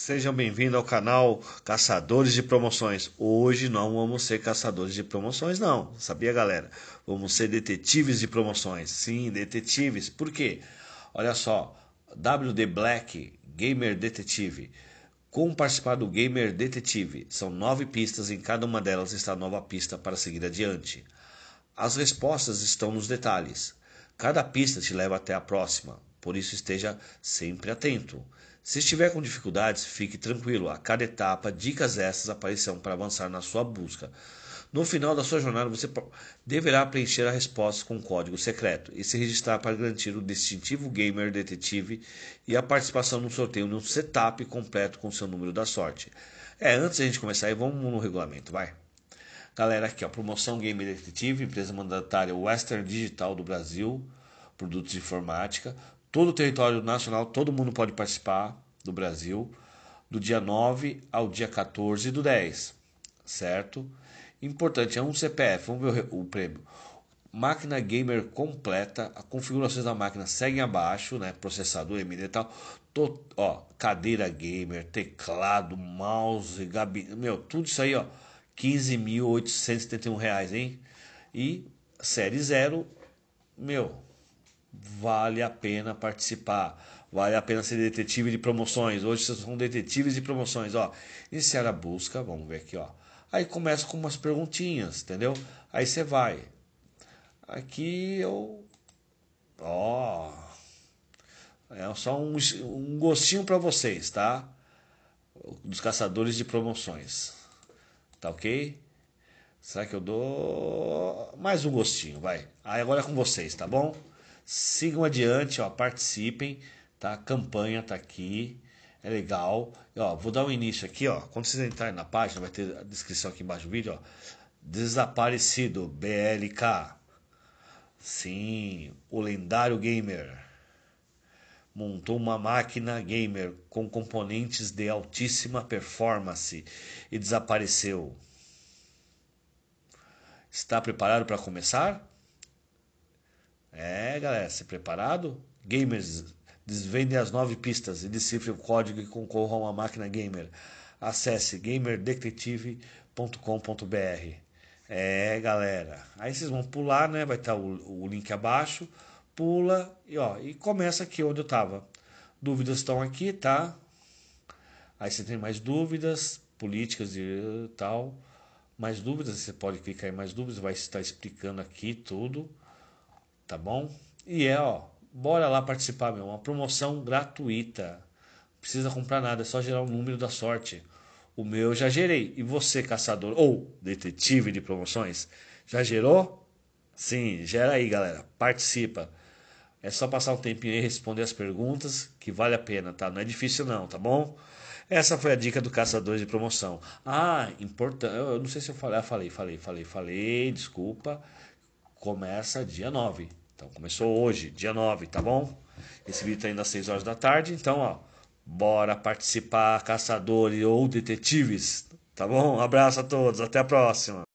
Sejam bem-vindos ao canal Caçadores de Promoções. Hoje não vamos ser caçadores de promoções, não. Sabia, galera? Vamos ser detetives de promoções. Sim, detetives. Por quê? Olha só, WD Black Gamer Detetive. Como participar do Gamer Detetive? São nove pistas, em cada uma delas está nova pista para seguir adiante. As respostas estão nos detalhes. Cada pista te leva até a próxima. Por isso, esteja sempre atento. Se estiver com dificuldades, fique tranquilo. A cada etapa, dicas essas aparecerão para avançar na sua busca. No final da sua jornada, você deverá preencher a resposta com um código secreto e se registrar para garantir o distintivo Gamer Detetive e a participação no sorteio num setup completo com seu número da sorte. É, antes a gente começar aí, vamos no regulamento, vai. Galera, aqui ó, promoção Gamer Detetive, empresa mandatária Western Digital do Brasil, produtos de informática, todo o território nacional, todo mundo pode participar do Brasil, do dia 9 ao dia 14 do 10, certo? Importante, é um CPF, vamos ver o prêmio. Máquina gamer completa, as configurações da máquina seguem abaixo, né? Processador, MD e tal. Tô, ó, cadeira gamer, teclado, mouse, gabinete, meu, tudo isso aí, ó, 15.871 reais, hein? E série zero, meu, vale a pena participar. Vale a pena ser detetive de promoções. Hoje vocês são detetives de promoções, ó. Iniciar a busca, vamos ver aqui, ó. Aí começa com umas perguntinhas, entendeu? Aí você vai. Aqui eu ó É só um, um gostinho para vocês, tá? Dos caçadores de promoções. Tá OK? Será que eu dou mais um gostinho, vai. Aí agora é com vocês, tá bom? Sigam adiante, ó, participem, tá? A campanha tá aqui, é legal. Ó, vou dar um início aqui, ó. Quando vocês entrarem na página, vai ter a descrição aqui embaixo do vídeo, ó. Desaparecido BLK. Sim, o lendário gamer montou uma máquina gamer com componentes de altíssima performance e desapareceu. Está preparado para começar? É, galera, se preparado? Gamers, desvendem as nove pistas e decifre o código e concorra a uma máquina gamer. Acesse gamerdetective.com.br. É, galera. Aí vocês vão pular, né? Vai estar tá o, o link abaixo. Pula e ó, e começa aqui onde eu tava. Dúvidas estão aqui, tá? Aí você tem mais dúvidas políticas e uh, tal. Mais dúvidas, você pode clicar em mais dúvidas, vai estar explicando aqui tudo tá bom? E é, ó, bora lá participar, meu, uma promoção gratuita. Não precisa comprar nada, é só gerar um número da sorte. O meu já gerei. E você, caçador ou detetive de promoções, já gerou? Sim, gera aí, galera. Participa. É só passar um tempinho aí e responder as perguntas, que vale a pena, tá? Não é difícil não, tá bom? Essa foi a dica do caçador de promoção. Ah, importante. Eu não sei se eu falei, ah, falei, falei, falei, falei, desculpa começa dia 9. Então começou hoje, dia 9, tá bom? Esse vídeo tá indo às 6 horas da tarde, então ó, bora participar, caçadores ou detetives, tá bom? Um abraço a todos, até a próxima.